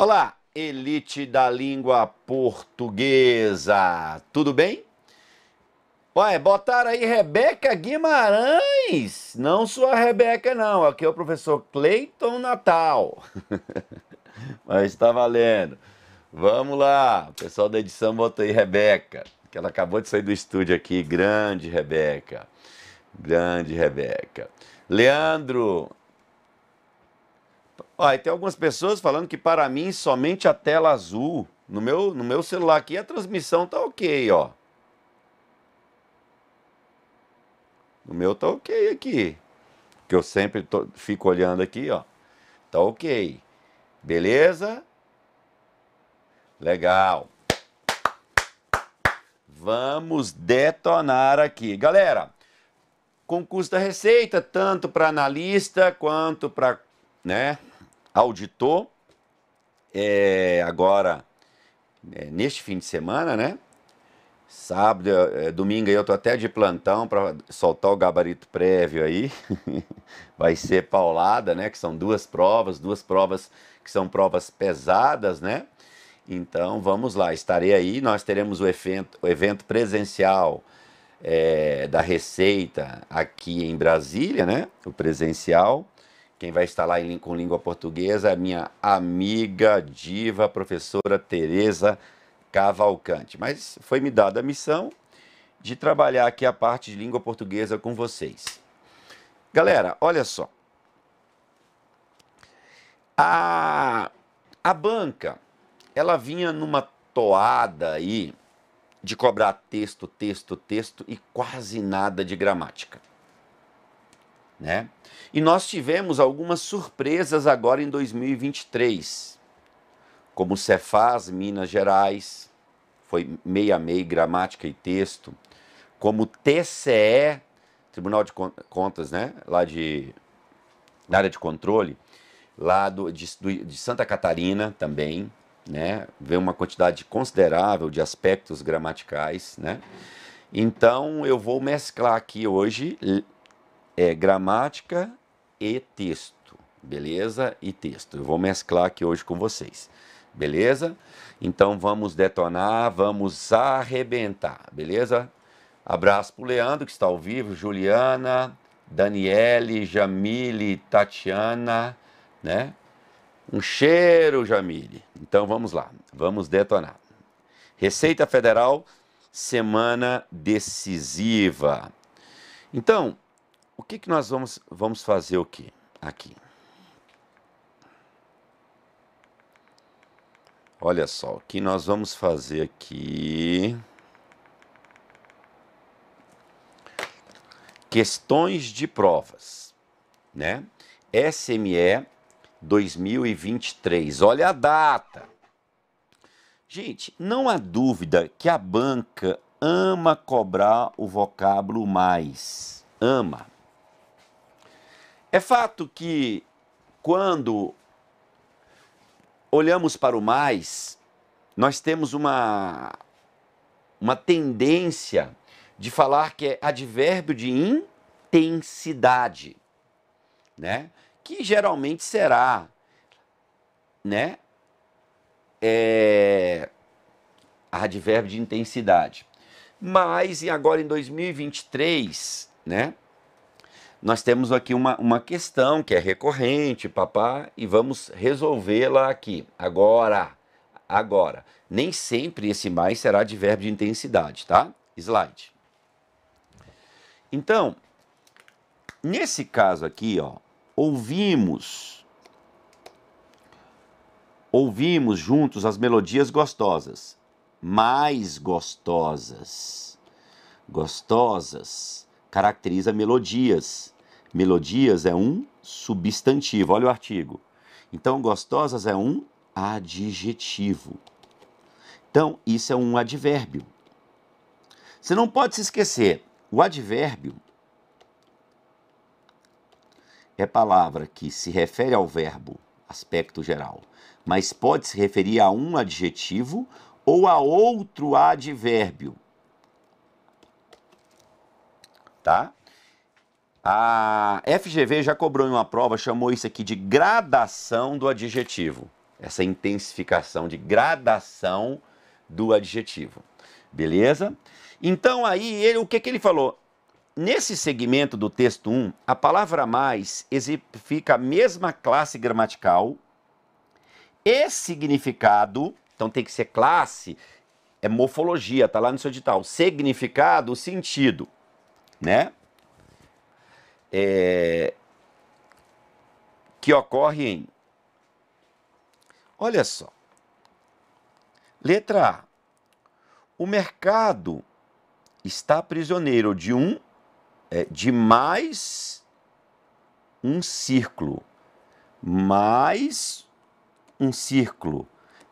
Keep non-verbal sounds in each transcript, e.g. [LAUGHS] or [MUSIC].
Olá, elite da língua portuguesa, tudo bem? Ué, botaram aí Rebeca Guimarães, não sua Rebeca não, aqui é o professor Cleiton Natal, [LAUGHS] mas está valendo. Vamos lá, o pessoal da edição botou aí Rebeca, que ela acabou de sair do estúdio aqui, grande Rebeca, grande Rebeca. Leandro, Ó, e tem algumas pessoas falando que para mim somente a tela azul. No meu, no meu celular aqui a transmissão tá ok, ó. No meu tá ok aqui. Que eu sempre tô, fico olhando aqui, ó. Tá ok. Beleza? Legal. Vamos detonar aqui. Galera, concurso da Receita, tanto para analista quanto para, né, auditor, é, agora, é, neste fim de semana, né? Sábado, é, domingo eu tô até de plantão para soltar o gabarito prévio aí. [LAUGHS] Vai ser paulada, né? Que são duas provas, duas provas que são provas pesadas, né? Então vamos lá, estarei aí. Nós teremos o evento, o evento presencial é, da Receita aqui em Brasília, né? O presencial. Quem vai estar lá em, com língua portuguesa é a minha amiga, diva, professora Tereza Cavalcante. Mas foi me dada a missão de trabalhar aqui a parte de língua portuguesa com vocês. Galera, olha só. A, a banca, ela vinha numa toada aí de cobrar texto, texto, texto e quase nada de gramática. Né? E nós tivemos algumas surpresas agora em 2023, como Cefaz, Minas Gerais, foi meia meia gramática e texto, como TCE, Tribunal de Contas, né? lá de, da área de controle, lá do, de, de Santa Catarina também, né? Vê uma quantidade considerável de aspectos gramaticais, né? Então eu vou mesclar aqui hoje é gramática e texto, beleza? E texto. Eu vou mesclar aqui hoje com vocês, beleza? Então vamos detonar, vamos arrebentar, beleza? Abraço para o Leandro que está ao vivo, Juliana, Daniele, Jamile, Tatiana, né? Um cheiro, Jamile. Então vamos lá, vamos detonar. Receita Federal, semana decisiva. Então, o que, que nós vamos, vamos fazer aqui? aqui? Olha só, o que nós vamos fazer aqui... Questões de provas, né? SME 2023. Olha a data. Gente, não há dúvida que a banca ama cobrar o vocábulo mais. Ama. É fato que quando olhamos para o mais, nós temos uma, uma tendência de falar que é advérbio de intensidade, né? Que geralmente será, né? É, advérbio de intensidade. Mas e agora em 2023, né? nós temos aqui uma, uma questão que é recorrente, papá, e vamos resolvê-la aqui, agora. Agora, nem sempre esse mais será de verbo de intensidade, tá? Slide. Então, nesse caso aqui, ó, ouvimos ouvimos juntos as melodias gostosas, mais gostosas, gostosas caracteriza melodias. Melodias é um substantivo, olha o artigo. Então, gostosas é um adjetivo. Então, isso é um advérbio. Você não pode se esquecer, o advérbio é palavra que se refere ao verbo, aspecto geral, mas pode se referir a um adjetivo ou a outro advérbio, tá? A FGV já cobrou em uma prova, chamou isso aqui de gradação do adjetivo. Essa intensificação de gradação do adjetivo. Beleza? Então aí ele, o que, que ele falou? Nesse segmento do texto 1, a palavra mais exemplifica a mesma classe gramatical e significado, então tem que ser classe, é morfologia, tá lá no seu digital. Significado, sentido né? É, que ocorrem. Olha só. Letra A. O mercado está prisioneiro de um, é, de mais um círculo. Mais um círculo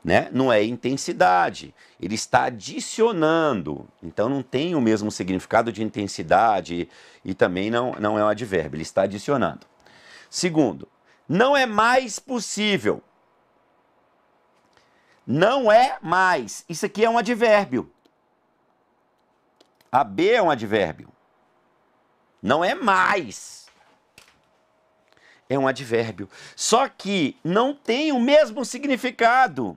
né? Não é intensidade. Ele está adicionando. Então não tem o mesmo significado de intensidade e, também não, não é um advérbio. Ele está adicionando. Segundo, não é mais possível. Não é mais. Isso aqui é um advérbio. A B é um advérbio. Não é mais. É um advérbio. Só que não tem o mesmo significado.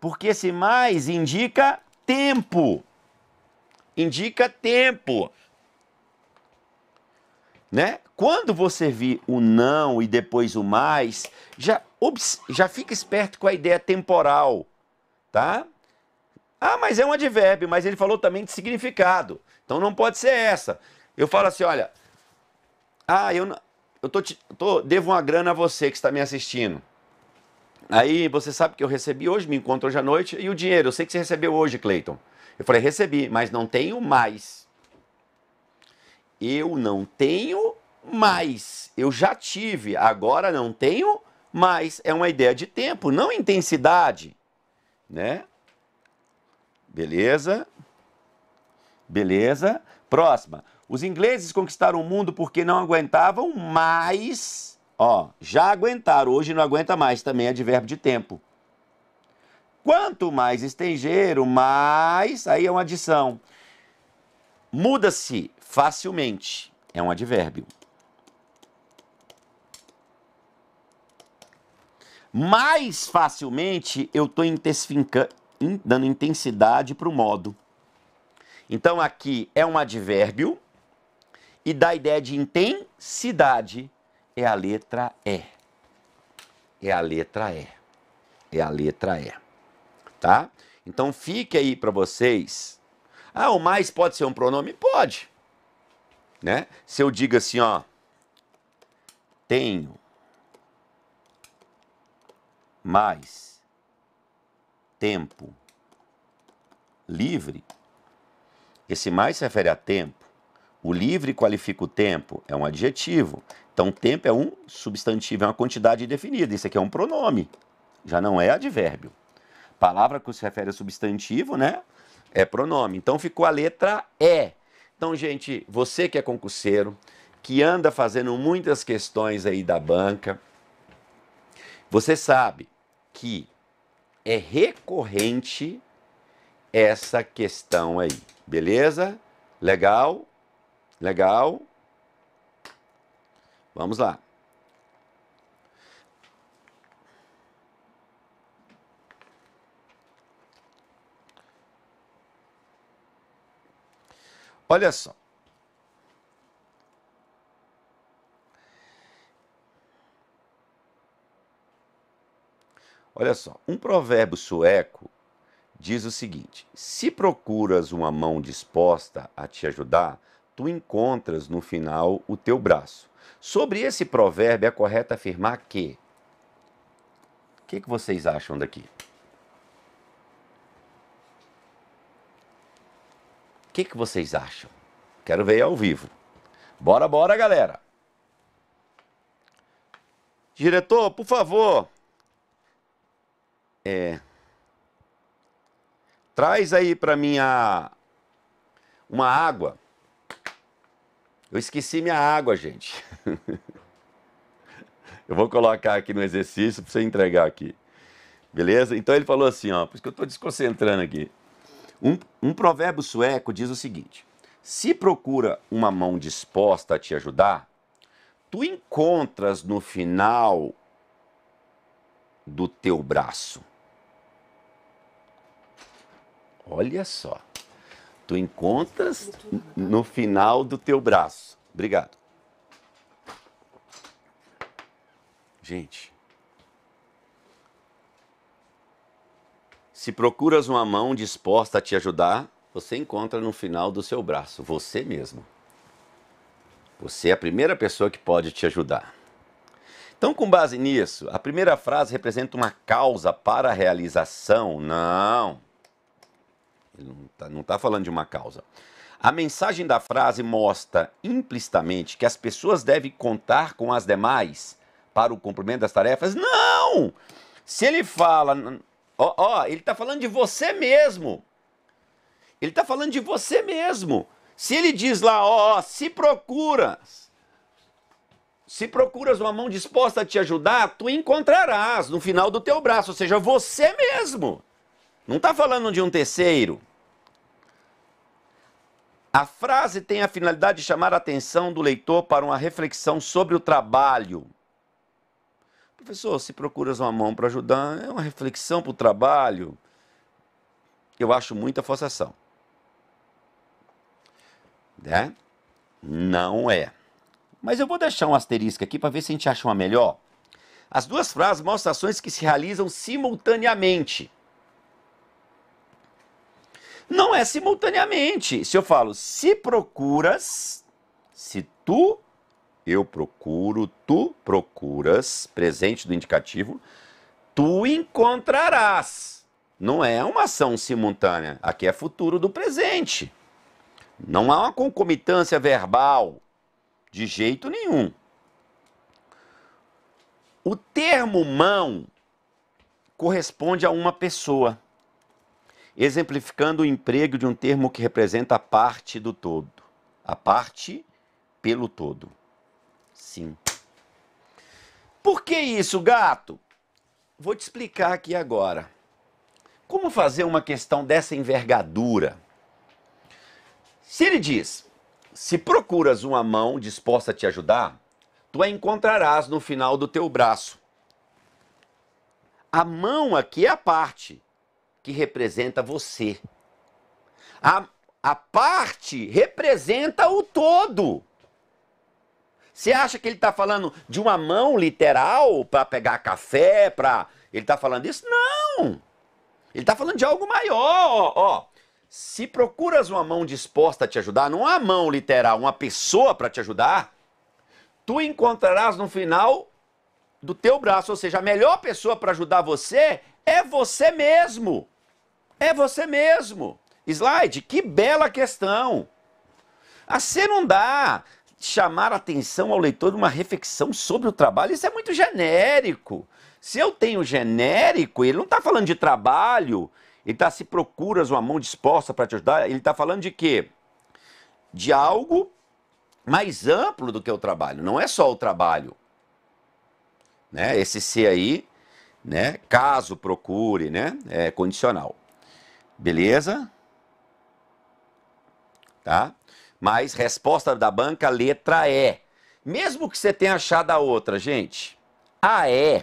Porque esse mais indica tempo. Indica tempo. Né? Quando você vir o não e depois o mais, já, ups, já fica esperto com a ideia temporal, tá? Ah, mas é um advérbio, mas ele falou também de significado. Então não pode ser essa. Eu falo assim, olha, ah, eu, eu tô, tô devo uma grana a você que está me assistindo. Aí você sabe que eu recebi hoje, me encontro hoje à noite, e o dinheiro, eu sei que você recebeu hoje, Cleiton. Eu falei, recebi, mas não tenho mais. Eu não tenho mais. Eu já tive, agora não tenho mais. É uma ideia de tempo, não intensidade, né? Beleza? Beleza? Próxima. Os ingleses conquistaram o mundo porque não aguentavam mais Ó, já aguentaram, hoje não aguenta mais, também é advérbio de tempo. Quanto mais estrangeiro, mais. Aí é uma adição. Muda-se facilmente. É um advérbio. Mais facilmente eu estou dando intensidade para o modo. Então aqui é um advérbio e dá a ideia de intensidade é a letra E. É a letra E. É a letra E. Tá? Então fique aí para vocês. Ah, o mais pode ser um pronome? Pode. Né? Se eu digo assim, ó, tenho mais tempo livre, esse mais se refere a tempo. O livre qualifica o tempo, é um adjetivo. Então, tempo é um substantivo, é uma quantidade indefinida. Isso aqui é um pronome, já não é advérbio. Palavra que se refere a substantivo, né? É pronome. Então, ficou a letra E. Então, gente, você que é concurseiro, que anda fazendo muitas questões aí da banca, você sabe que é recorrente essa questão aí, beleza? Legal? Legal? Vamos lá. Olha só. Olha só, um provérbio sueco diz o seguinte: se procuras uma mão disposta a te ajudar, tu encontras no final o teu braço. Sobre esse provérbio, é correto afirmar que. O que, que vocês acham daqui? O que, que vocês acham? Quero ver ao vivo. Bora, bora, galera! Diretor, por favor. É. Traz aí para mim a... uma água. Eu esqueci minha água, gente. [LAUGHS] eu vou colocar aqui no exercício para você entregar aqui. Beleza? Então ele falou assim, ó, por isso que eu estou desconcentrando aqui. Um, um provérbio sueco diz o seguinte: se procura uma mão disposta a te ajudar, tu encontras no final do teu braço. Olha só. Tu encontras né? no final do teu braço. Obrigado. Gente, se procuras uma mão disposta a te ajudar, você encontra no final do seu braço, você mesmo. Você é a primeira pessoa que pode te ajudar. Então, com base nisso, a primeira frase representa uma causa para a realização? Não. Ele não está não tá falando de uma causa. A mensagem da frase mostra implicitamente que as pessoas devem contar com as demais para o cumprimento das tarefas? Não! Se ele fala. Ó, ó ele está falando de você mesmo. Ele está falando de você mesmo. Se ele diz lá, ó, ó, se procuras. Se procuras uma mão disposta a te ajudar, tu encontrarás no final do teu braço, ou seja, você mesmo. Não está falando de um terceiro. A frase tem a finalidade de chamar a atenção do leitor para uma reflexão sobre o trabalho. Professor, se procuras uma mão para ajudar, é uma reflexão para o trabalho. Eu acho muita forçação. Né? Não é. Mas eu vou deixar um asterisco aqui para ver se a gente acha uma melhor. As duas frases mostram ações que se realizam simultaneamente. Não é simultaneamente. Se eu falo, se procuras, se tu, eu procuro, tu procuras, presente do indicativo, tu encontrarás. Não é uma ação simultânea. Aqui é futuro do presente. Não há uma concomitância verbal de jeito nenhum. O termo mão corresponde a uma pessoa exemplificando o emprego de um termo que representa a parte do todo, a parte pelo todo. Sim. Por que isso, gato? Vou te explicar aqui agora. Como fazer uma questão dessa envergadura? Se ele diz: se procuras uma mão disposta a te ajudar, tu a encontrarás no final do teu braço. A mão aqui é a parte, que representa você. A, a parte representa o todo. Você acha que ele está falando de uma mão literal para pegar café, para ele está falando isso? Não. Ele está falando de algo maior. Ó, ó, se procuras uma mão disposta a te ajudar, não há mão literal, uma pessoa para te ajudar, tu encontrarás no final do teu braço, ou seja, a melhor pessoa para ajudar você é você mesmo. É você mesmo. Slide, que bela questão. A assim ser não dá chamar atenção ao leitor de uma reflexão sobre o trabalho, isso é muito genérico. Se eu tenho genérico, ele não está falando de trabalho, ele está se procuras uma mão disposta para te ajudar, ele está falando de quê? De algo mais amplo do que o trabalho, não é só o trabalho. Né? Esse ser aí, né? caso procure, né? é condicional. Beleza? Tá? Mas resposta da banca, letra E. Mesmo que você tenha achado a outra, gente, a E,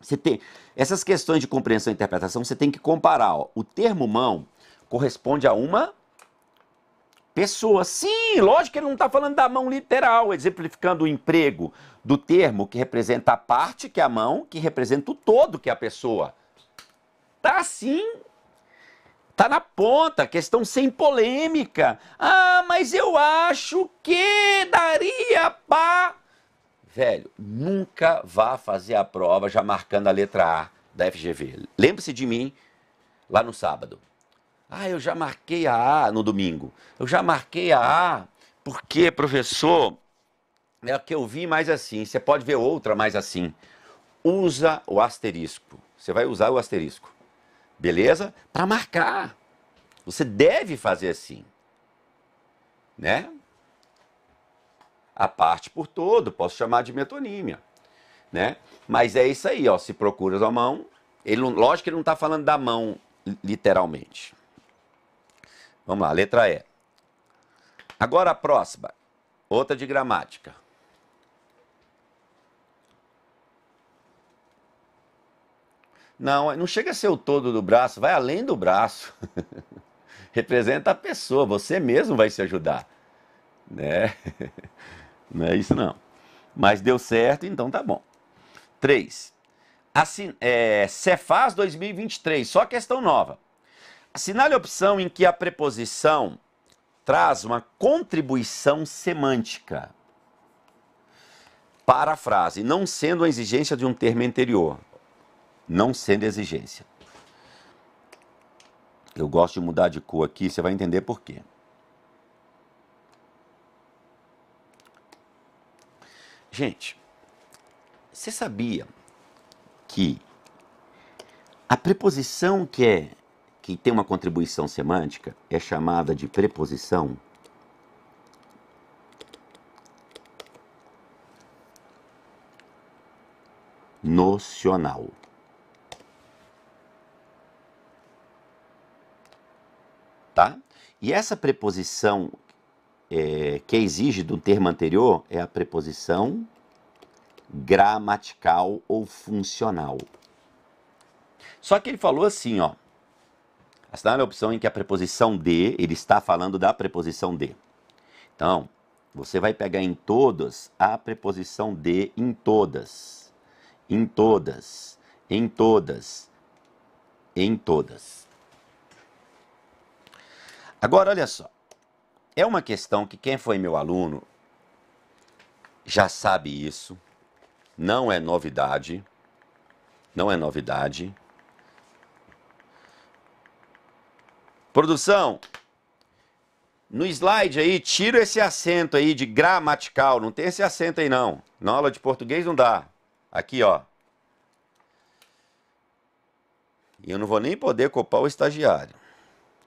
você tem. Essas questões de compreensão e interpretação, você tem que comparar. Ó. O termo mão corresponde a uma pessoa. Sim, lógico que ele não está falando da mão literal, exemplificando o emprego do termo que representa a parte, que é a mão, que representa o todo, que é a pessoa. Tá sim Tá na ponta, questão sem polêmica. Ah, mas eu acho que daria pá. Velho, nunca vá fazer a prova já marcando a letra A da FGV. Lembre-se de mim lá no sábado. Ah, eu já marquei a A no domingo. Eu já marquei a A porque, professor, é que eu vi mais assim. Você pode ver outra mais assim. Usa o asterisco. Você vai usar o asterisco beleza? Para marcar. Você deve fazer assim. Né? A parte por todo, posso chamar de metonímia. Né? Mas é isso aí, ó. Se procura a mão, ele, lógico que ele não está falando da mão literalmente. Vamos lá, letra E. Agora a próxima, outra de gramática. Não, não chega a ser o todo do braço, vai além do braço. [LAUGHS] Representa a pessoa, você mesmo vai se ajudar. Né? [LAUGHS] Não é isso não. Mas deu certo, então tá bom. 3. Assin, é, Cefaz 2023, só questão nova. Assinale a opção em que a preposição traz uma contribuição semântica para a frase, não sendo a exigência de um termo anterior não sendo exigência. Eu gosto de mudar de cor aqui, você vai entender por quê. Gente, você sabia que a preposição que é que tem uma contribuição semântica é chamada de preposição? Nocional. E essa preposição é, que exige do termo anterior é a preposição gramatical ou funcional. Só que ele falou assim, ó. Assinale a opção em que a preposição de, ele está falando da preposição de. Então, você vai pegar em todos a preposição de em todas. Em todas. Em todas. Em todas. Agora, olha só. É uma questão que quem foi meu aluno já sabe isso, não é novidade, não é novidade. Produção, no slide aí, tira esse acento aí de gramatical, não tem esse acento aí não. Na aula de português não dá. Aqui, ó. E eu não vou nem poder copar o estagiário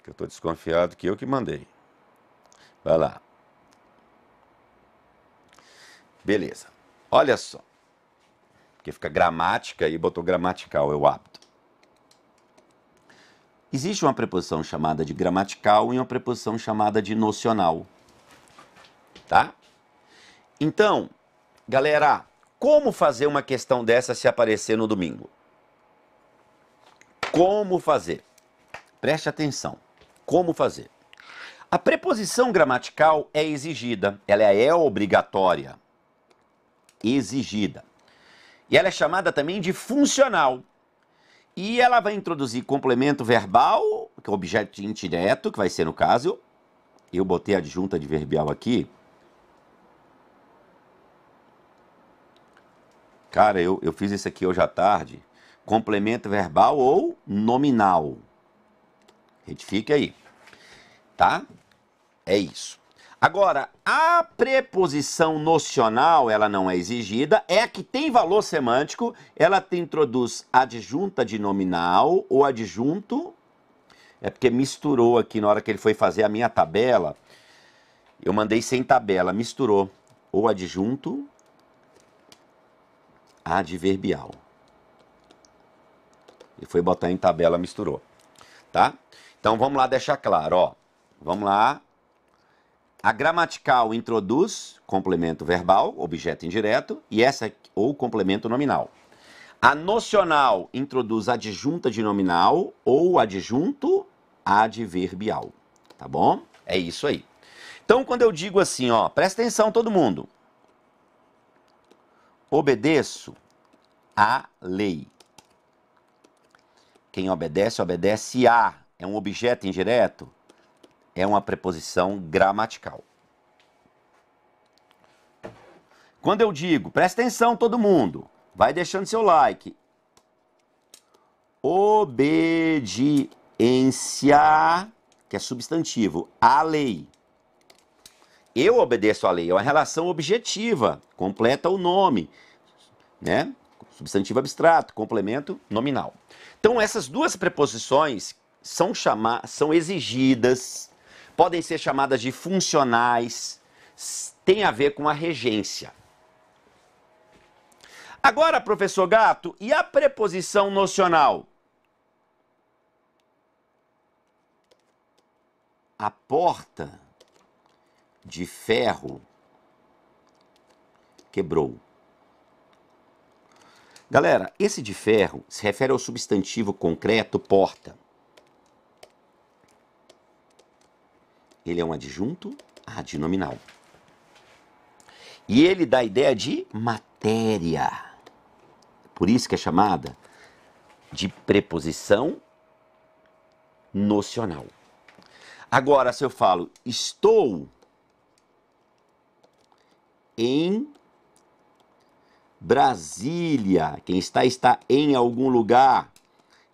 que eu estou desconfiado que eu que mandei. Vai lá. Beleza. Olha só. Porque fica gramática e botou gramatical, eu é apto. Existe uma preposição chamada de gramatical e uma preposição chamada de nocional. Tá? Então, galera, como fazer uma questão dessa se aparecer no domingo? Como fazer? Preste atenção. Como fazer? A preposição gramatical é exigida, ela é obrigatória. Exigida. E ela é chamada também de funcional. E ela vai introduzir complemento verbal, que é o objeto indireto, que vai ser no caso. Eu botei a adjunta adverbial aqui. Cara, eu, eu fiz isso aqui hoje à tarde. Complemento verbal ou nominal. Retifique aí. Tá? É isso. Agora, a preposição nocional, ela não é exigida, é a que tem valor semântico, ela te introduz adjunta de nominal ou adjunto. É porque misturou aqui na hora que ele foi fazer a minha tabela. Eu mandei sem tabela, misturou ou adjunto adverbial. Ele foi botar em tabela, misturou. Tá? Então vamos lá deixar claro, ó. Vamos lá. A gramatical introduz complemento verbal, objeto indireto, e essa ou complemento nominal. A nocional introduz adjunta de nominal ou adjunto adverbial, tá bom? É isso aí. Então quando eu digo assim, ó, presta atenção todo mundo. Obedeço a lei. Quem obedece, obedece a é um objeto indireto, é uma preposição gramatical. Quando eu digo, presta atenção todo mundo, vai deixando seu like. Obediência, que é substantivo, à lei. Eu obedeço à lei, é uma relação objetiva, completa o nome, né? Substantivo abstrato, complemento nominal. Então, essas duas preposições são, chama são exigidas, podem ser chamadas de funcionais, tem a ver com a regência. Agora, professor Gato, e a preposição nocional? A porta de ferro quebrou. Galera, esse de ferro se refere ao substantivo concreto porta. ele é um adjunto adnominal. E ele dá a ideia de matéria. Por isso que é chamada de preposição nocional. Agora, se eu falo estou em Brasília, quem está está em algum lugar.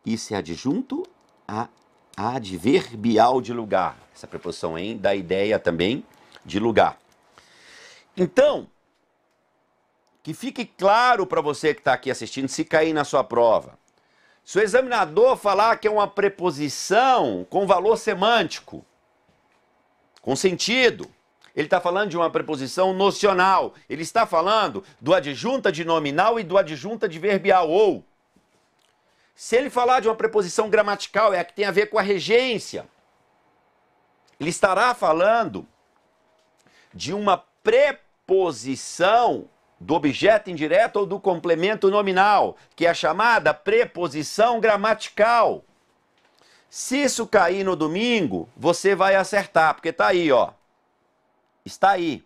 Isso é adjunto a adverbial de lugar. Essa preposição em dá ideia também de lugar. Então, que fique claro para você que está aqui assistindo, se cair na sua prova. Se o examinador falar que é uma preposição com valor semântico, com sentido, ele está falando de uma preposição nocional. Ele está falando do adjunta de nominal e do adjunta de verbial, ou. Se ele falar de uma preposição gramatical, é a que tem a ver com a regência. Ele estará falando de uma preposição do objeto indireto ou do complemento nominal, que é a chamada preposição gramatical. Se isso cair no domingo, você vai acertar, porque está aí, ó. Está aí.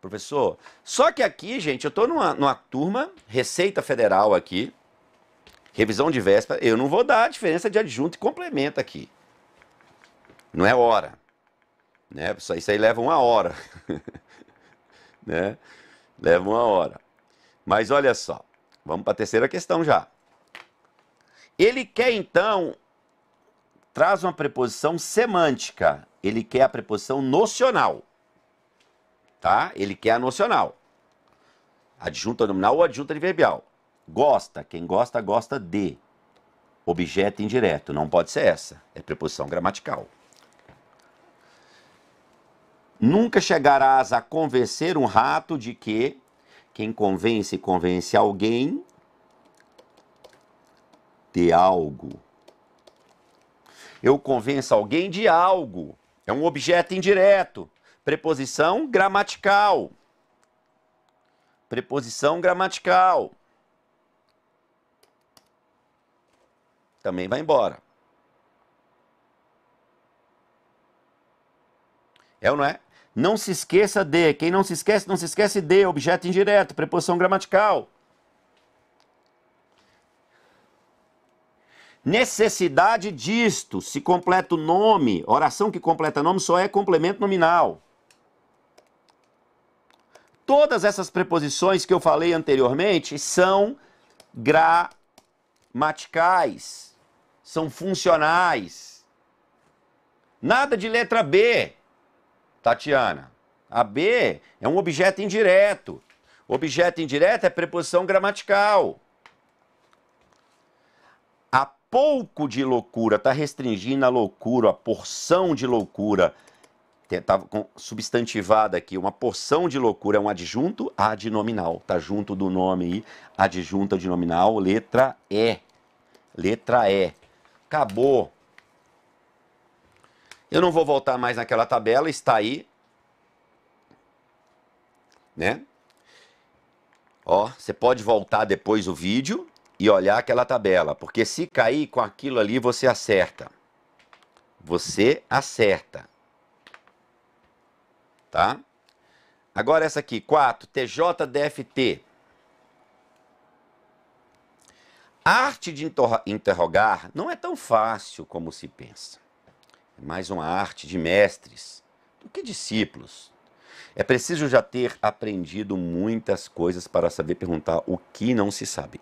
Professor, só que aqui, gente, eu estou numa, numa turma, Receita Federal aqui, revisão de véspera, eu não vou dar a diferença de adjunto e complemento aqui. Não é hora. Né? Isso aí leva uma hora. [LAUGHS] né? Leva uma hora. Mas olha só, vamos para a terceira questão já. Ele quer então traz uma preposição semântica. Ele quer a preposição nocional. Tá? Ele quer a nocional. Adjunta nominal ou adjunta adverbial. Gosta, quem gosta gosta de. Objeto indireto, não pode ser essa. É preposição gramatical. Nunca chegarás a convencer um rato de que quem convence, convence alguém de algo. Eu convenço alguém de algo. É um objeto indireto. Preposição gramatical. Preposição gramatical. Também vai embora. É ou não é? Não se esqueça de. Quem não se esquece, não se esquece de. Objeto indireto, preposição gramatical. Necessidade disto. Se completa o nome, oração que completa nome só é complemento nominal. Todas essas preposições que eu falei anteriormente são gramaticais, são funcionais. Nada de letra B. Tatiana. A B é um objeto indireto. Objeto indireto é preposição gramatical. Há pouco de loucura, está restringindo a loucura, a porção de loucura. Está substantivada aqui, uma porção de loucura é um adjunto adnominal. Está junto do nome aí, adjunto adnominal, letra E. Letra E. Acabou. Eu não vou voltar mais naquela tabela, está aí. Né? Ó, você pode voltar depois o vídeo e olhar aquela tabela, porque se cair com aquilo ali, você acerta. Você acerta. Tá? Agora essa aqui, 4, TJDFT. A arte de interrogar não é tão fácil como se pensa. É mais uma arte de mestres do que discípulos. É preciso já ter aprendido muitas coisas para saber perguntar o que não se sabe.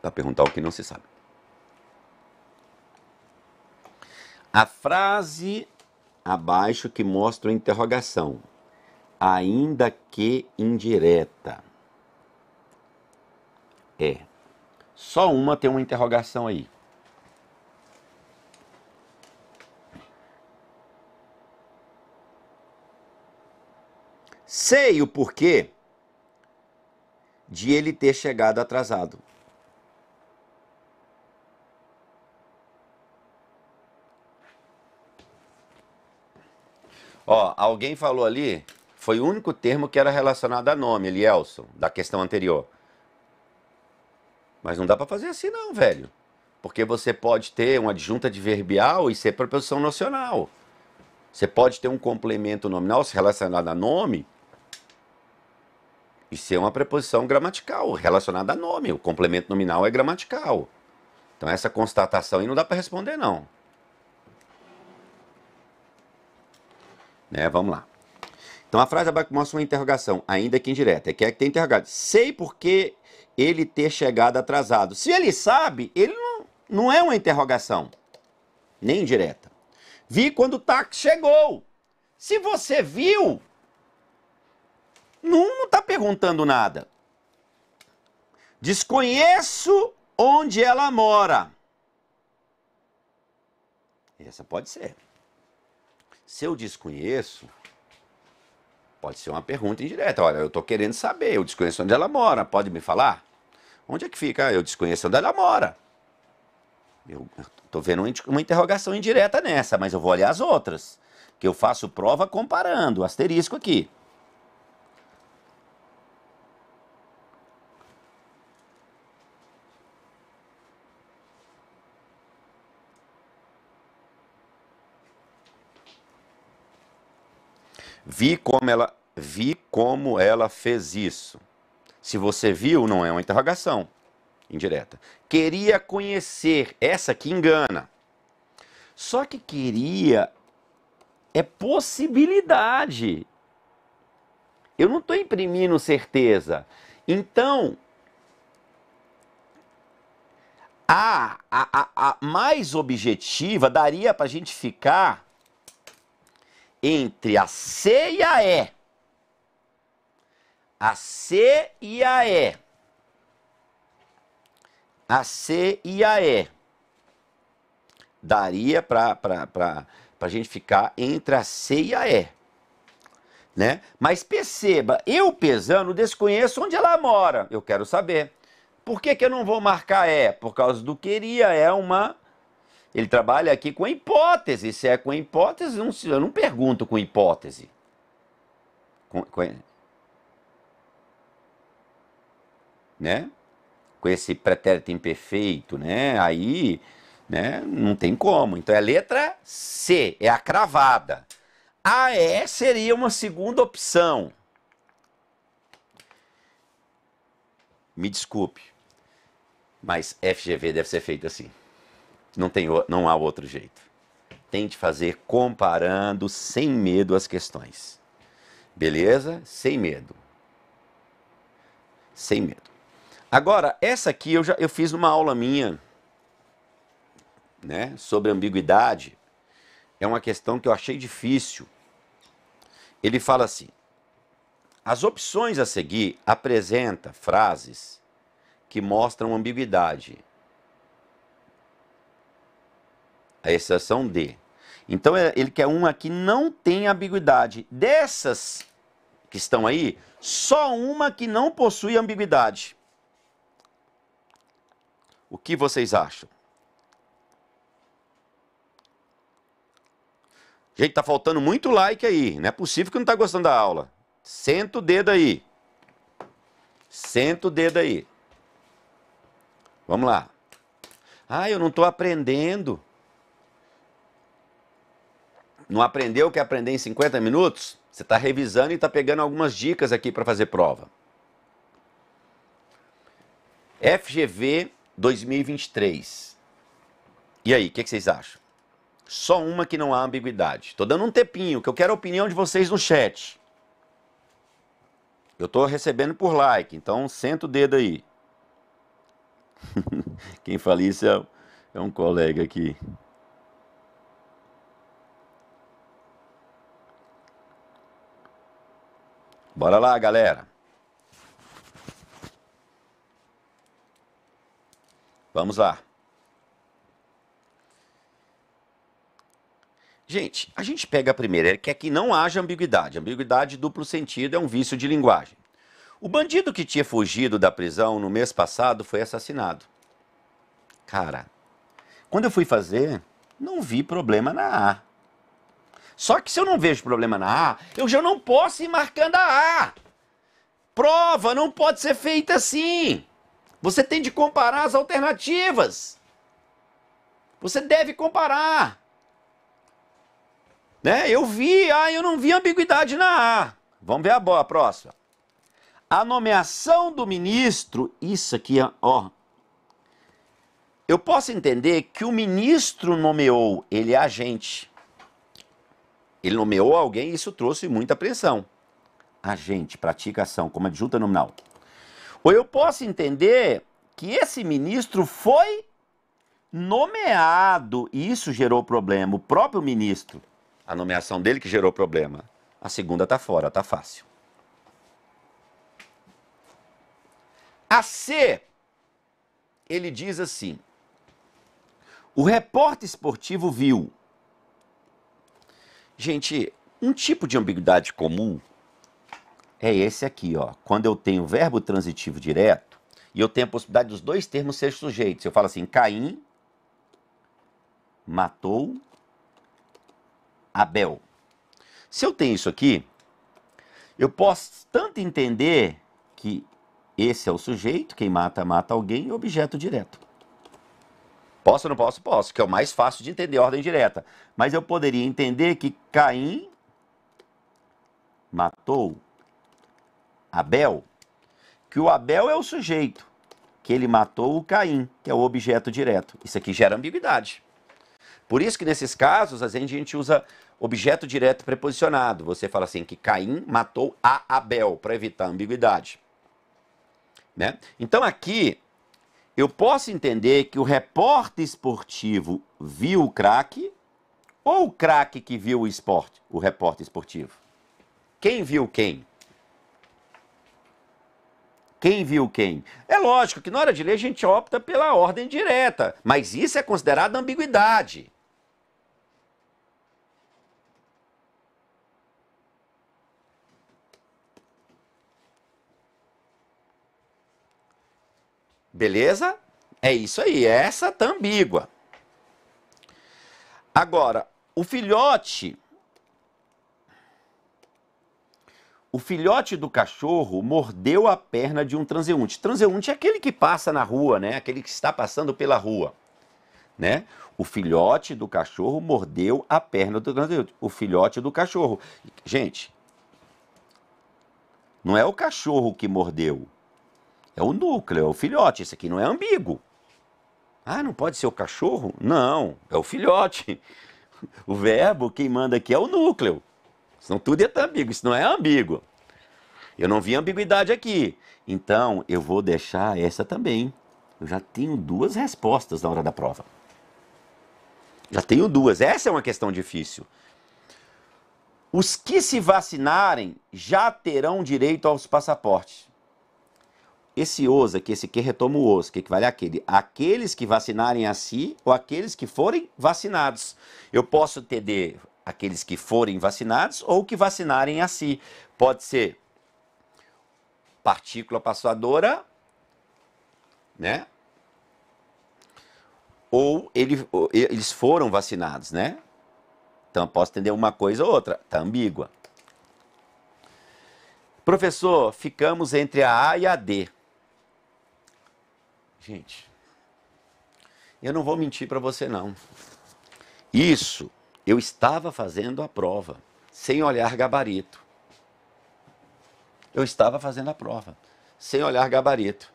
Para perguntar o que não se sabe. A frase abaixo que mostra a interrogação, ainda que indireta. É. Só uma tem uma interrogação aí. Sei o porquê de ele ter chegado atrasado. Ó, alguém falou ali, foi o único termo que era relacionado a nome, Elielson, da questão anterior. Mas não dá para fazer assim não, velho. Porque você pode ter uma adjunta adverbial e ser preposição nocional. Você pode ter um complemento nominal se relacionado a nome isso é uma preposição gramatical, relacionada a nome. O complemento nominal é gramatical. Então essa constatação aí não dá para responder, não. Né? Vamos lá. Então a frase abaixo é mostra uma interrogação, ainda que indireta. É que é que tem interrogado. Sei por que ele ter chegado atrasado. Se ele sabe, ele não, não é uma interrogação, nem indireta. Vi quando o táxi chegou. Se você viu, não está perguntando nada. Desconheço onde ela mora. Essa pode ser. Se eu desconheço, pode ser uma pergunta indireta. Olha, eu estou querendo saber, eu desconheço onde ela mora, pode me falar? Onde é que fica? Eu desconheço onde ela mora. Eu estou vendo uma interrogação indireta nessa, mas eu vou olhar as outras. Que eu faço prova comparando, asterisco aqui. Vi como ela, vi como ela fez isso. Se você viu, não é uma interrogação indireta. Queria conhecer, essa que engana. Só que queria é possibilidade. Eu não estou imprimindo certeza. Então, a, a, a, a mais objetiva daria para a gente ficar entre a C e a E. A C e a E. A C e a E. Daria para a gente ficar entre a C e a E. Né? Mas perceba, eu pesando desconheço onde ela mora. Eu quero saber. Por que, que eu não vou marcar E? Por causa do queria, é uma ele trabalha aqui com a hipótese. Se é com a hipótese, não, eu não pergunto com hipótese. Com, com, né? com esse pretérito imperfeito, né? Aí, né? Não tem como. Então é letra C, é a cravada. A E seria uma segunda opção. Me desculpe, mas FGV deve ser feito assim. Não, tem, não há outro jeito. Tente fazer comparando sem medo as questões. Beleza? Sem medo. Sem medo. Agora, essa aqui eu já eu fiz numa aula minha, né, sobre ambiguidade. É uma questão que eu achei difícil. Ele fala assim: As opções a seguir apresenta frases que mostram ambiguidade a exceção de. Então é, ele quer uma que não tem ambiguidade. Dessas que estão aí, só uma que não possui ambiguidade. O que vocês acham? Gente, tá faltando muito like aí. Não é possível que não tá gostando da aula. Senta o dedo aí. Senta o dedo aí. Vamos lá. Ah, eu não estou aprendendo. Não aprendeu o que aprender em 50 minutos? Você está revisando e está pegando algumas dicas aqui para fazer prova. FGV 2023. E aí, o que, que, vocês acham? Só uma que não há ambiguidade. Estou dando um tempinho, que eu quero a opinião de vocês no chat. Eu estou recebendo por like, então senta o dedo aí. [LAUGHS] Quem fala isso é, é um colega aqui. Bora lá, galera. Vamos lá. Gente, a gente pega a primeira, que é que não haja ambiguidade. Ambiguidade duplo sentido é um vício de linguagem. O bandido que tinha fugido da prisão no mês passado foi assassinado. Cara, quando eu fui fazer, não vi problema na A. Só que se eu não vejo problema na A, eu já não posso ir marcando a A. Prova não pode ser feita assim. Você tem de comparar as alternativas. Você deve comparar. Né? Eu vi, ah, eu não vi ambiguidade na A. Vamos ver a, boa, a próxima. A nomeação do ministro, isso aqui, ó. Eu posso entender que o ministro nomeou, ele é agente. Ele nomeou alguém e isso trouxe muita apreensão. A gente pratica ação como adjunta nominal. Ou eu posso entender que esse ministro foi nomeado e isso gerou problema. O próprio ministro, a nomeação dele que gerou problema. A segunda está fora, está fácil. A C, ele diz assim: o repórter esportivo viu Gente, um tipo de ambiguidade comum é esse aqui, ó. Quando eu tenho verbo transitivo direto e eu tenho a possibilidade dos dois termos ser sujeitos. Eu falo assim, Caim matou Abel. Se eu tenho isso aqui, eu posso tanto entender que esse é o sujeito, quem mata, mata alguém, objeto direto. Posso ou não posso? Posso, que é o mais fácil de entender ordem direta. Mas eu poderia entender que Caim matou Abel, que o Abel é o sujeito, que ele matou o Caim, que é o objeto direto. Isso aqui gera ambiguidade. Por isso que nesses casos às vezes a gente usa objeto direto preposicionado. Você fala assim que Caim matou a Abel para evitar ambiguidade, né? Então aqui eu posso entender que o repórter esportivo viu o craque ou o craque que viu o esporte, o repórter esportivo? Quem viu quem? Quem viu quem? É lógico que na hora de ler a gente opta pela ordem direta, mas isso é considerado ambiguidade. Beleza? É isso aí, é essa tá ambígua. Agora, o filhote. O filhote do cachorro mordeu a perna de um transeunte. Transeunte é aquele que passa na rua, né? Aquele que está passando pela rua, né? O filhote do cachorro mordeu a perna do transeunte. O filhote do cachorro. Gente, não é o cachorro que mordeu, é o núcleo, é o filhote. Esse aqui não é ambíguo. Ah, não pode ser o cachorro? Não, é o filhote. [LAUGHS] O verbo, quem manda aqui é o núcleo. Senão tudo é ambíguo, isso não é ambíguo. Eu não vi ambiguidade aqui. Então, eu vou deixar essa também. Eu já tenho duas respostas na hora da prova. Já tenho duas. Essa é uma questão difícil. Os que se vacinarem já terão direito aos passaportes. Esse os aqui, esse que retoma o os, que equivale aquele Aqueles que vacinarem a si ou aqueles que forem vacinados. Eu posso ter de aqueles que forem vacinados ou que vacinarem a si. Pode ser partícula passadora, né? Ou ele, eles foram vacinados, né? Então posso entender uma coisa ou outra, tá ambígua. Professor, ficamos entre a A e a D gente, eu não vou mentir para você não. Isso eu estava fazendo a prova, sem olhar gabarito. Eu estava fazendo a prova, sem olhar gabarito.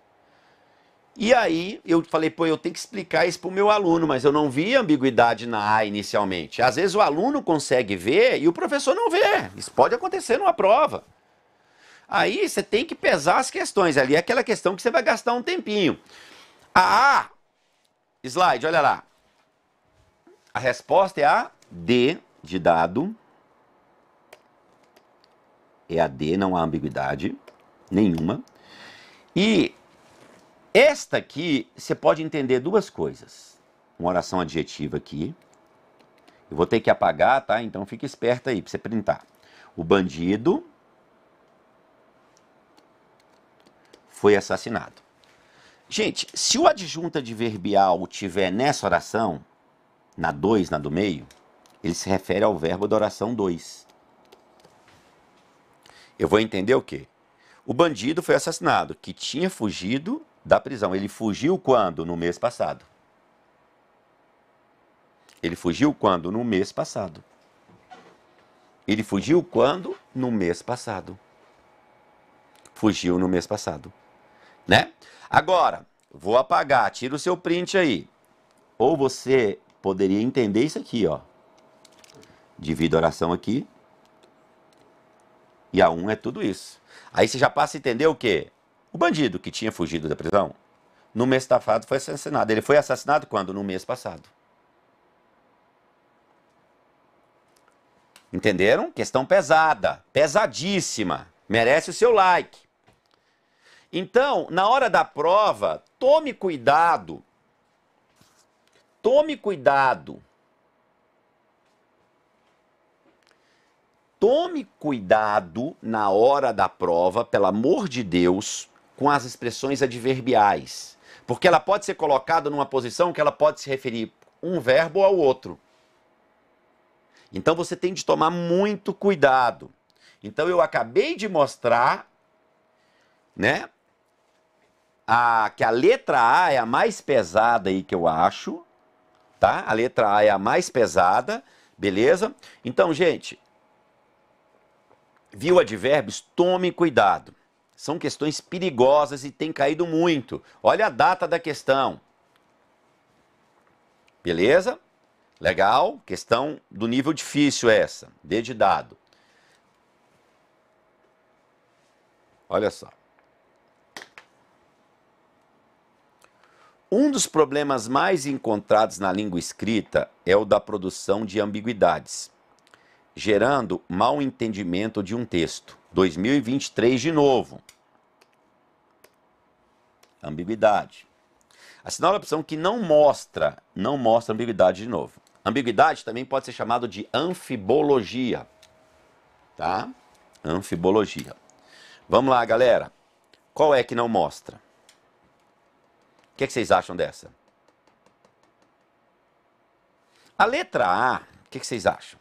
E aí eu falei, pô, eu tenho que explicar isso para o meu aluno, mas eu não vi ambiguidade na A inicialmente. Às vezes o aluno consegue ver e o professor não vê. Isso pode acontecer numa prova. Aí você tem que pesar as questões ali, é aquela questão que você vai gastar um tempinho. A ah, A. Ah! Slide, olha lá. A resposta é a D de dado. É a D, não há ambiguidade nenhuma. E esta aqui, você pode entender duas coisas. Uma oração adjetiva aqui. Eu vou ter que apagar, tá? Então fica esperto aí para você printar. O bandido foi assassinado. Gente, se o adjunto adverbial tiver nessa oração, na 2, na do meio, ele se refere ao verbo da oração 2. Eu vou entender o quê? O bandido foi assassinado, que tinha fugido da prisão. Ele fugiu quando? No mês passado. Ele fugiu quando? No mês passado. Ele fugiu quando? No mês passado. Fugiu no mês passado né? Agora, vou apagar, tira o seu print aí. Ou você poderia entender isso aqui, ó. Divido a oração aqui. E a 1 um é tudo isso. Aí você já passa a entender o quê? O bandido que tinha fugido da prisão, no mês estafado foi assassinado. Ele foi assassinado quando? No mês passado. Entenderam? Questão pesada, pesadíssima. Merece o seu like. Então, na hora da prova, tome cuidado. Tome cuidado. Tome cuidado na hora da prova, pelo amor de Deus, com as expressões adverbiais. Porque ela pode ser colocada numa posição que ela pode se referir um verbo ao outro. Então você tem de tomar muito cuidado. Então eu acabei de mostrar, né, a, que a letra A é a mais pesada aí que eu acho, tá? A letra A é a mais pesada, beleza? Então, gente, viu advérbios? Tome cuidado. São questões perigosas e tem caído muito. Olha a data da questão. Beleza? Legal? Questão do nível difícil essa, D de dado. Olha só. Um dos problemas mais encontrados na língua escrita é o da produção de ambiguidades, gerando mal entendimento de um texto. 2023 de novo. Ambiguidade. Assinale a opção que não mostra, não mostra ambiguidade de novo. Ambiguidade também pode ser chamado de anfibologia, tá? Anfibologia. Vamos lá, galera. Qual é que não mostra? O que, é que vocês acham dessa? A letra A, o que, é que vocês acham?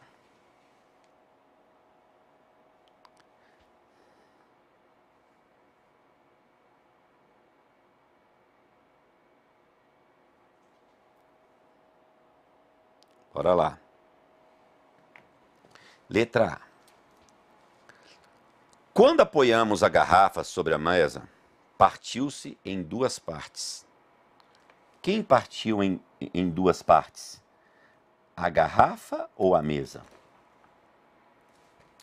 Bora lá. Letra A. Quando apoiamos a garrafa sobre a mesa, partiu-se em duas partes. Quem partiu em, em duas partes? A garrafa ou a mesa?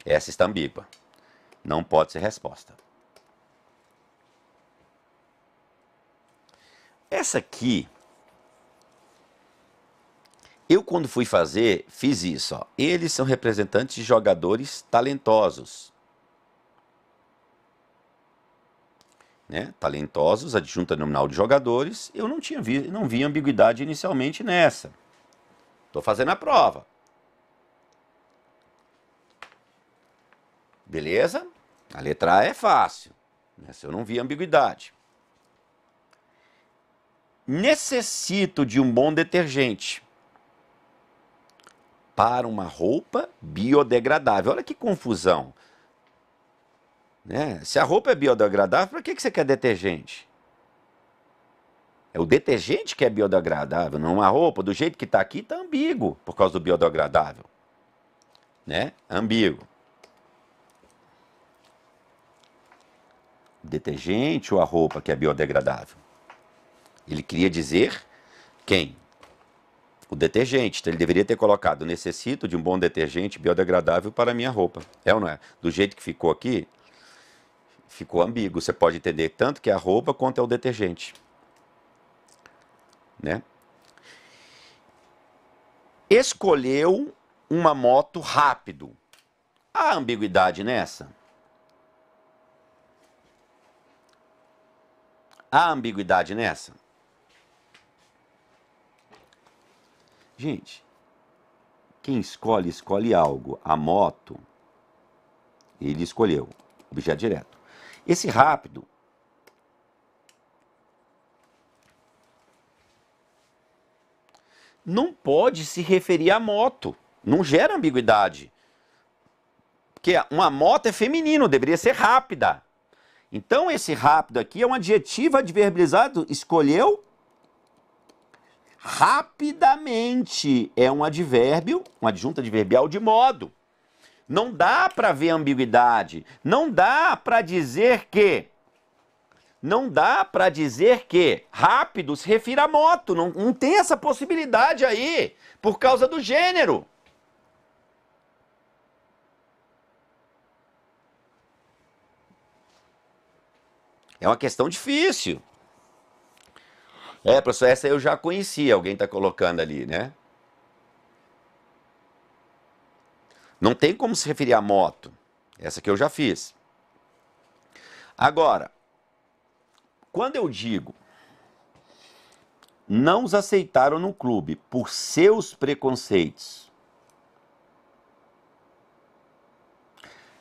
Essa está ambígua. Não pode ser resposta. Essa aqui, eu quando fui fazer, fiz isso. Ó. Eles são representantes de jogadores talentosos. né, talentosos, adjunta nominal de jogadores, eu não tinha vi, não vi ambiguidade inicialmente nessa. Estou fazendo a prova. Beleza? A letra A é fácil. Nessa né, eu não vi ambiguidade. Necessito de um bom detergente para uma roupa biodegradável. Olha que confusão. Né? Se a roupa é biodegradável, para que, que você quer detergente? É o detergente que é biodegradável, não a roupa. Do jeito que está aqui, está ambíguo por causa do biodegradável. Né? Ambíguo. Detergente ou a roupa que é biodegradável? Ele queria dizer quem? O detergente. Então ele deveria ter colocado: necessito de um bom detergente biodegradável para minha roupa. É ou não é? Do jeito que ficou aqui, ficou ambíguo. Você pode entender tanto que é a roupa quanto é o detergente. Né? Escolheu uma moto rápido. Há ambiguidade nessa? Há ambiguidade nessa? Gente, quem escolhe, escolhe algo. A moto, ele escolheu. Objeto direto. Esse rápido não pode se referir à moto. Não gera ambiguidade. Porque uma moto é feminino, deveria ser rápida. Então esse rápido aqui é um adjetivo adverbializado, escolheu rapidamente. É um advérbio, um adjunto adverbial de modo. Não dá para ver ambiguidade. Não dá para dizer que. Não dá para dizer que rápido se refira a moto. Não, não tem essa possibilidade aí, por causa do gênero. É uma questão difícil. É, professor, essa eu já conhecia, alguém está colocando ali, né? Não tem como se referir à moto. Essa que eu já fiz. Agora, quando eu digo não os aceitaram no clube por seus preconceitos.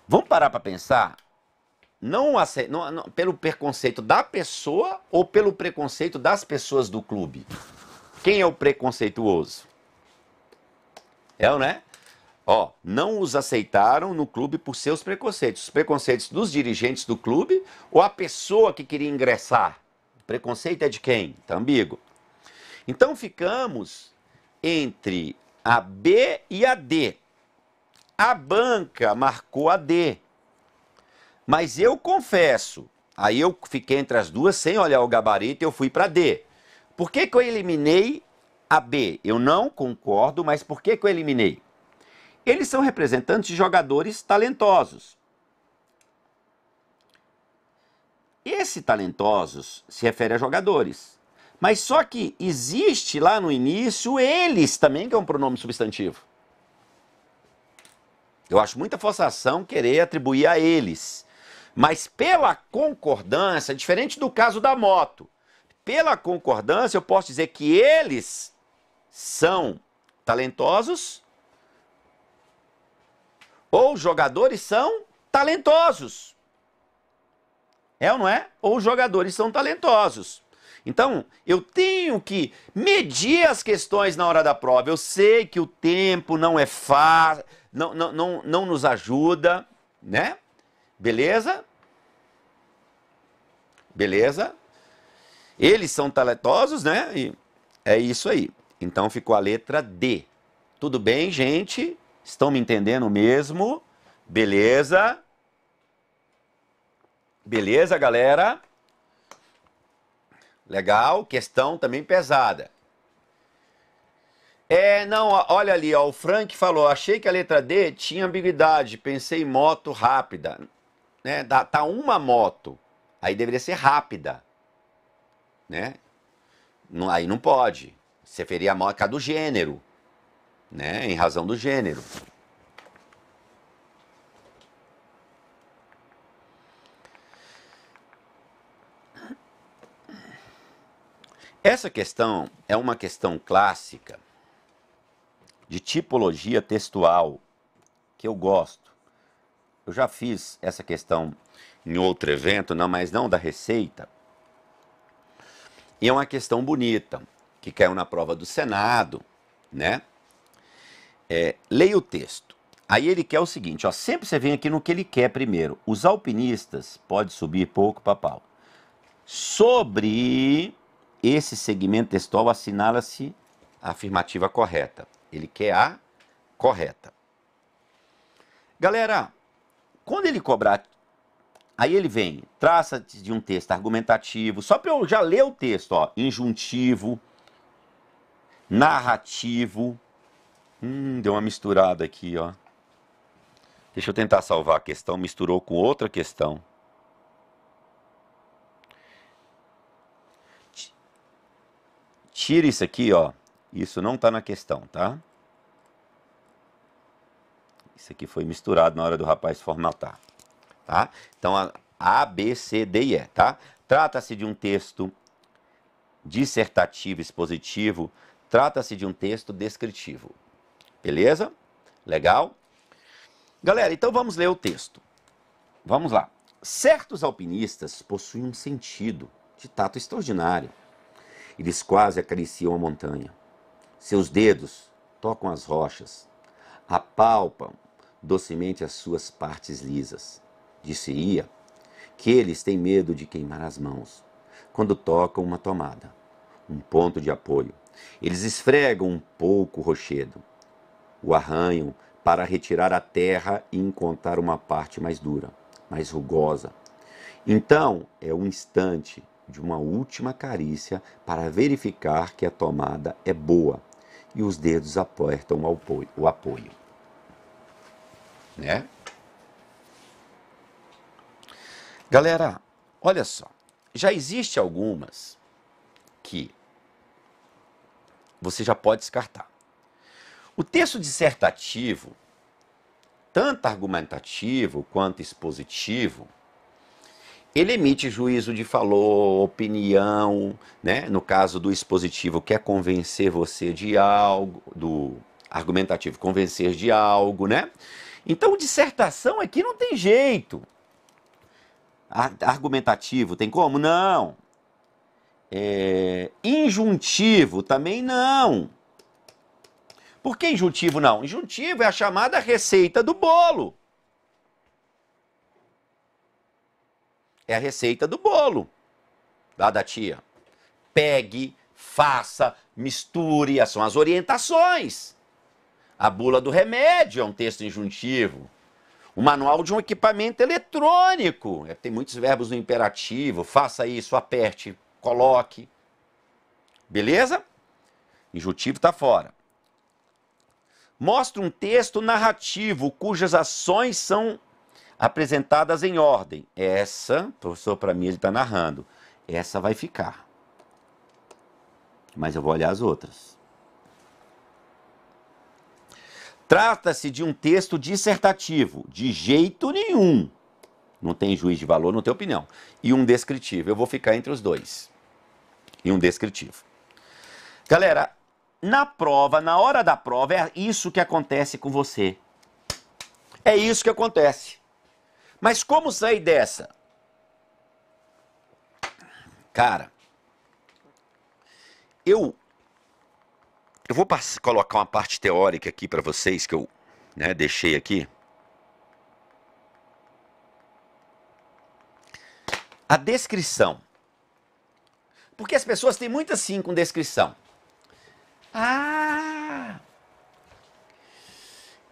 Vamos parar para pensar? Não, ace... não, não, pelo preconceito da pessoa ou pelo preconceito das pessoas do clube? Quem é o preconceituoso? É, né? Ó, não os aceitaram no clube por seus preconceitos. Os preconceitos dos dirigentes do clube ou a pessoa que queria ingressar? preconceito é de quem? Tá ambíguo. Então ficamos entre a B e a D. A banca marcou a D. Mas eu confesso, aí eu fiquei entre as duas sem olhar o gabarito, eu fui para D. Por que, que eu eliminei a B? Eu não concordo, mas por que, que eu eliminei? Eles são representantes de jogadores talentosos. Esse talentosos se refere a jogadores. Mas só que existe lá no início eles também, que é um pronome substantivo. Eu acho muita forçação querer atribuir a eles. Mas pela concordância, diferente do caso da moto, pela concordância eu posso dizer que eles são talentosos ou os jogadores são talentosos. É ou não é? Ou os jogadores são talentosos. Então, eu tenho que medir as questões na hora da prova. Eu sei que o tempo não é fácil, não, não, não, não nos ajuda, né? Beleza? Beleza? Eles são talentosos, né? E é isso aí. Então ficou a letra D. Tudo bem, gente? Estão me entendendo mesmo? Beleza? Beleza, galera? Legal, questão também pesada. É, não, olha ali, ó, o Frank falou, achei que a letra D tinha ambiguidade, pensei em moto rápida. Né? Tá uma moto, aí deveria ser rápida, né? Aí não pode, você feria a moto, do gênero né, em razão do gênero. Essa questão é uma questão clássica de tipologia textual que eu gosto. Eu já fiz essa questão em outro evento, não, mas não da receita. E é uma questão bonita, que caiu na prova do Senado, né? É, leia o texto. Aí ele quer o seguinte, ó, sempre você vem aqui no que ele quer primeiro. Os alpinistas, pode subir pouco papal. Sobre esse segmento textual assinala-se a afirmativa correta. Ele quer a correta. Galera, quando ele cobrar, aí ele vem, traça de um texto argumentativo, só para eu já ler o texto, ó, injuntivo, narrativo, Hum, deu uma misturada aqui, ó. Deixa eu tentar salvar a questão. Misturou com outra questão. Tira isso aqui, ó. Isso não está na questão, tá? Isso aqui foi misturado na hora do rapaz formatar, tá? Então, a A, B, C, D e E, tá? Trata-se de um texto dissertativo expositivo, trata-se de um texto descritivo. Beleza? Legal? Galera, então vamos ler o texto. Vamos lá. Certos alpinistas possuem um sentido de tato extraordinário. Eles quase acariciam a montanha. Seus dedos tocam as rochas, apalpam docemente as suas partes lisas. Disse-ia que eles têm medo de queimar as mãos quando tocam uma tomada, um ponto de apoio. Eles esfregam um pouco o rochedo, o arranham para retirar a terra e encontrar uma parte mais dura, mais rugosa. Então é um instante de uma última carícia para verificar que a tomada é boa e os dedos apertam o apoio. Né? Galera, olha só. Já existe algumas que você já pode descartar. O texto dissertativo, tanto argumentativo quanto expositivo, ele emite juízo de valor, opinião, né? No caso do expositivo, quer é convencer você de algo, do argumentativo, convencer de algo, né? Então, dissertação aqui não tem jeito. Argumentativo tem como? Não. É... injuntivo também não. Por que injuntivo não? Injuntivo é a chamada receita do bolo. É a receita do bolo. Lá da tia. Pegue, faça, misture, são as orientações. A bula do remédio é um texto injuntivo. O manual de um equipamento eletrônico. É, tem muitos verbos no imperativo. Faça isso, aperte, coloque. Beleza? Injuntivo está fora mostra um texto narrativo cujas ações são apresentadas em ordem. Essa, professor, para mim ele está narrando. Essa vai ficar. Mas eu vou olhar as outras. Trata-se de um texto dissertativo, de jeito nenhum. Não tem juiz de valor, não tem opinião. E um descritivo. Eu vou ficar entre os dois. E um descritivo. Galera, na prova, na hora da prova, é isso que acontece com você. É isso que acontece. Mas como sair dessa? Cara, eu eu vou colocar uma parte teórica aqui para vocês que eu né, deixei aqui. A descrição. Porque as pessoas têm muito assim com descrição. Ah!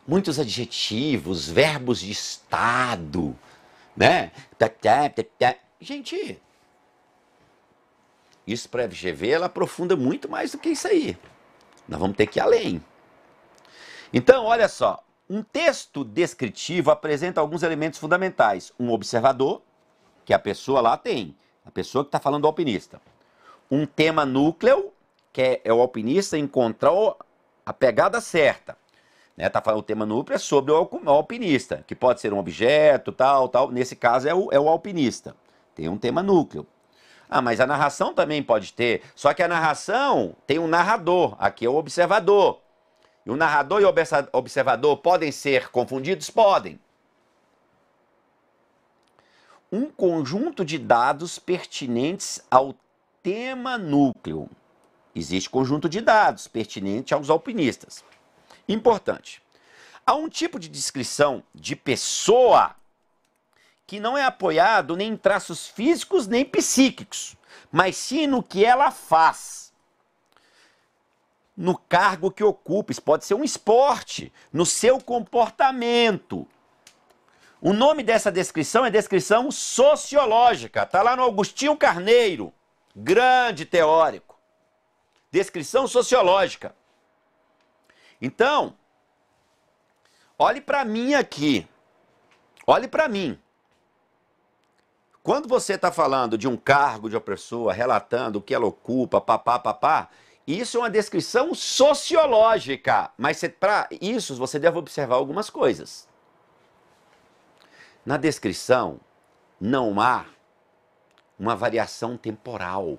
Muitos adjetivos, verbos de estado, né? Gente, isso para a FGV ela aprofunda muito mais do que isso aí. Nós vamos ter que ir além. Então, olha só. Um texto descritivo apresenta alguns elementos fundamentais. Um observador, que a pessoa lá tem, a pessoa que está falando do alpinista. Um tema núcleo, que é o alpinista encontrar a pegada certa. Né, tá falando, o tema núcleo é sobre o alpinista, que pode ser um objeto, tal, tal. Nesse caso é o, é o alpinista. Tem um tema núcleo. Ah, mas a narração também pode ter. Só que a narração tem um narrador, aqui é o observador. E o narrador e o observador podem ser confundidos? Podem. Um conjunto de dados pertinentes ao tema núcleo. Existe conjunto de dados pertinente aos alpinistas. Importante. Há um tipo de descrição de pessoa que não é apoiado nem em traços físicos nem psíquicos, mas sim no que ela faz. No cargo que ocupa, isso pode ser um esporte, no seu comportamento. O nome dessa descrição é descrição sociológica, está lá no Agostinho Carneiro, grande teórico descrição sociológica. Então, olhe para mim aqui. Olhe para mim. Quando você está falando de um cargo de uma pessoa, relatando o que ela ocupa, papá, papá, isso é uma descrição sociológica. Mas para isso você deve observar algumas coisas. Na descrição não há uma variação temporal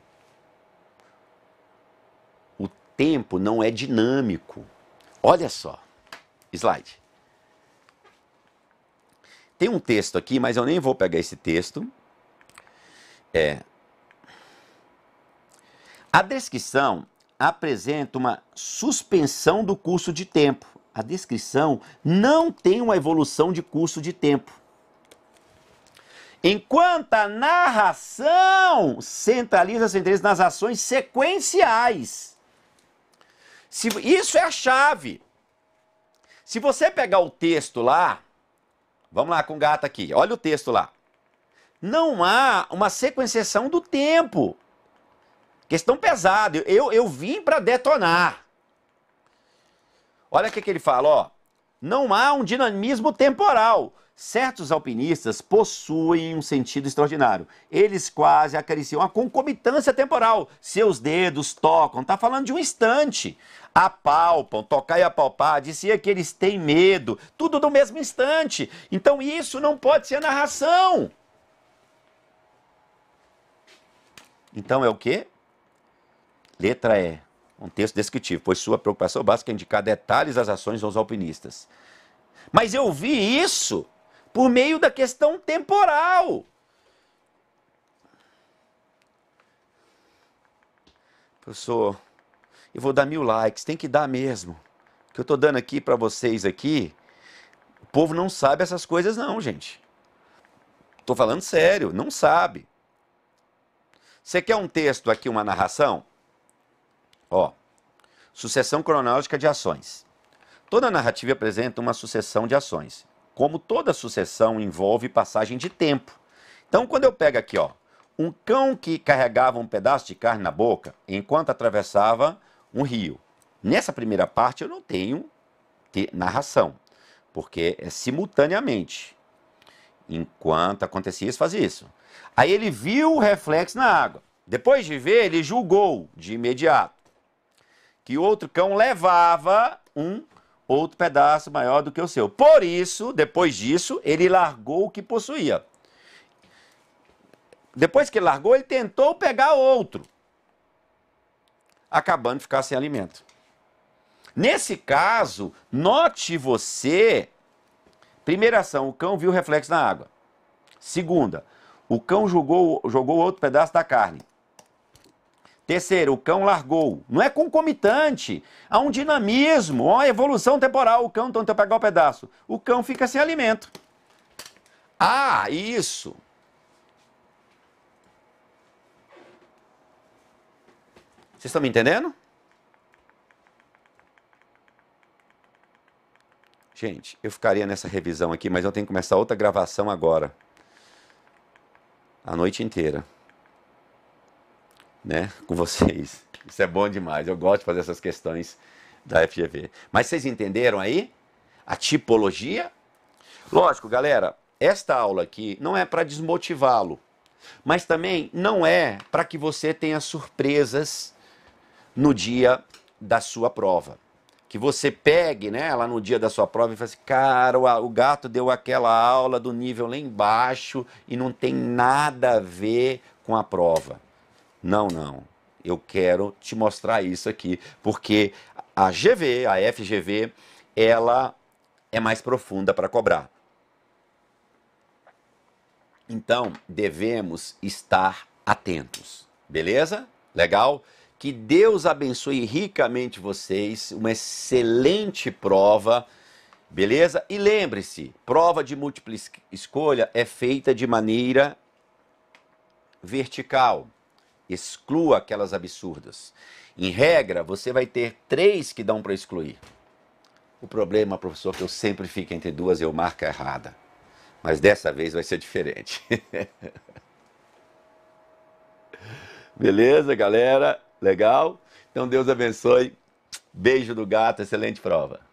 tempo não é dinâmico. Olha só. Slide. Tem um texto aqui, mas eu nem vou pegar esse texto. É. A descrição apresenta uma suspensão do curso de tempo. A descrição não tem uma evolução de curso de tempo. Enquanto a narração centraliza seu interesse nas ações sequenciais se, isso é a chave. Se você pegar o texto lá, vamos lá com o gato aqui, olha o texto lá. Não há uma sequenciação do tempo. Questão pesada. Eu, eu vim para detonar. Olha o que, que ele fala, ó. Não há um dinamismo temporal. Certos alpinistas possuem um sentido extraordinário. Eles quase acariciam a concomitância temporal. Seus dedos tocam, está falando de um instante. Apalpam, tocar e apalpar, dizia que eles têm medo, tudo no mesmo instante. Então isso não pode ser narração. Então é o quê? Letra E, um texto descritivo, pois sua preocupação básica é indicar detalhes das ações aos alpinistas. Mas eu vi isso por meio da questão temporal. Professor, eu vou dar mil likes, tem que dar mesmo. O que eu estou dando aqui para vocês aqui, o povo não sabe essas coisas não, gente. Estou falando sério, não sabe. Você quer um texto aqui, uma narração? Ó, sucessão cronológica de ações. Toda narrativa apresenta uma sucessão de ações. Como toda sucessão envolve passagem de tempo. Então, quando eu pego aqui, ó, um cão que carregava um pedaço de carne na boca enquanto atravessava um rio. Nessa primeira parte eu não tenho narração, porque é simultaneamente. Enquanto acontecia isso, fazia isso. Aí ele viu o reflexo na água. Depois de ver, ele julgou de imediato que outro cão levava um outro pedaço maior do que o seu. Por isso, depois disso, ele largou o que possuía. Depois que largou, ele tentou pegar outro, acabando de ficar sem alimento. Nesse caso, note você. Primeira ação, o cão viu reflexo na água. Segunda, o cão jogou, jogou outro pedaço da carne. Terceiro, o cão largou. Não é concomitante. Há um dinamismo, ó, evolução temporal. O cão, tenta eu pegar o pedaço. O cão fica sem alimento. Ah, isso. Vocês estão me entendendo? Gente, eu ficaria nessa revisão aqui, mas eu tenho que começar outra gravação agora. A noite inteira né, com vocês. Isso é bom demais. Eu gosto de fazer essas questões da FGV. Mas vocês entenderam aí a tipologia? Lógico, galera, esta aula aqui não é para desmotivá-lo, mas também não é para que você tenha surpresas no dia da sua prova. Que você pegue né, lá no dia da sua prova e fale assim, cara, o, o gato deu aquela aula do nível lá embaixo e não tem nada a ver com a prova. Não, não. Eu quero te mostrar isso aqui, porque a GV, a FGV, ela é mais profunda para cobrar. Então, devemos estar atentos. Beleza? Legal? Que Deus abençoe ricamente vocês. Uma excelente prova. Beleza? E lembre-se: prova de múltipla escolha é feita de maneira vertical exclua aquelas absurdas. Em regra, você vai ter três que dão para excluir. O problema, professor, é que eu sempre fico entre duas e eu marco errada. Mas dessa vez vai ser diferente. [LAUGHS] Beleza, galera? Legal? Então Deus abençoe. Beijo do gato, excelente prova.